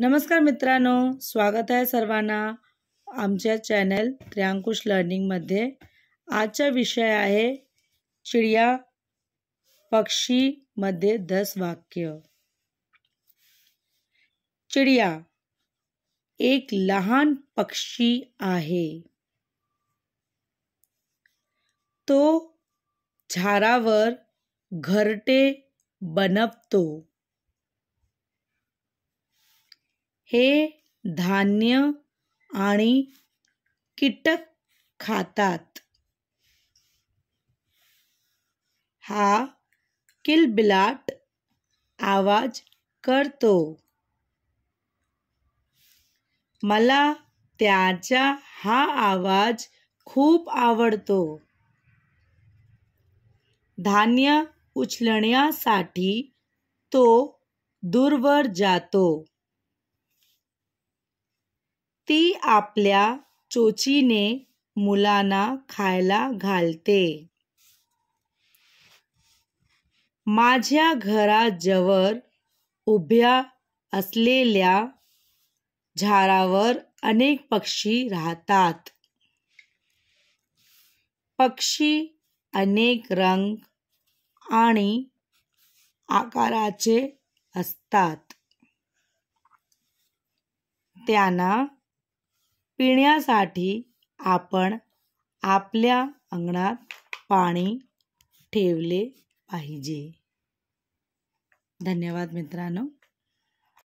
नमस्कार मित्रांनो स्वागत आहे सर्वांना आमच्या चॅनल त्र्यांकुश लर्निंगमध्ये आजचा विषय आहे चिडिया पक्षीमध्ये दस वाक्य चिडिया एक लहान पक्षी आहे तो झाडावर घरटे बनवतो हे धान्य आणि कीटक खातात हा किलबिलाट आवाज करतो मला त्याचा हा आवाज खूप आवडतो धान्य उचलण्यासाठी तो दूरवर जातो ती आपल्या चोचीने मुलांना खायला घालते माझ्या घराजवळ उभ्या असलेल्या झाडावर अनेक पक्षी राहतात पक्षी अनेक रंग आणि आकाराचे असतात त्यांना पिण्यासाठी आपण आपल्या अंगणात पाणी ठेवले पाहिजे धन्यवाद मित्रांनो